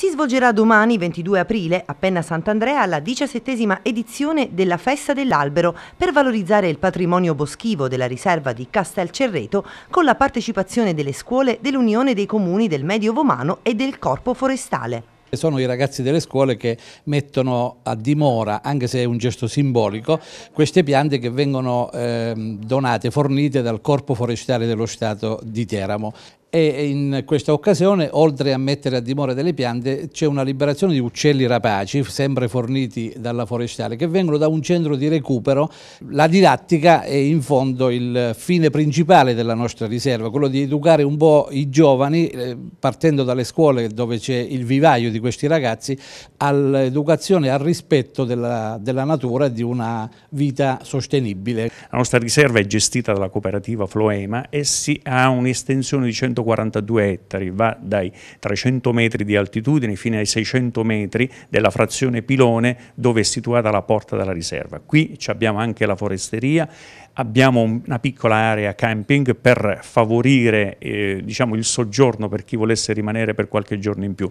Si svolgerà domani 22 aprile a Penna Sant'Andrea la diciassettesima edizione della Festa dell'Albero per valorizzare il patrimonio boschivo della riserva di Castel Cerreto con la partecipazione delle scuole dell'Unione dei Comuni del Medio Vomano e del Corpo Forestale. Sono i ragazzi delle scuole che mettono a dimora, anche se è un gesto simbolico, queste piante che vengono eh, donate, fornite dal Corpo Forestale dello Stato di Teramo e in questa occasione, oltre a mettere a dimora delle piante, c'è una liberazione di uccelli rapaci, sempre forniti dalla forestale, che vengono da un centro di recupero. La didattica è in fondo il fine principale della nostra riserva, quello di educare un po' i giovani, eh, partendo dalle scuole dove c'è il vivaio di questi ragazzi, all'educazione, al rispetto della, della natura e di una vita sostenibile. La nostra riserva è gestita dalla cooperativa Floema e si ha un'estensione di 100 142 ettari, va dai 300 metri di altitudine fino ai 600 metri della frazione Pilone dove è situata la porta della riserva. Qui abbiamo anche la foresteria, abbiamo una piccola area camping per favorire eh, diciamo, il soggiorno per chi volesse rimanere per qualche giorno in più.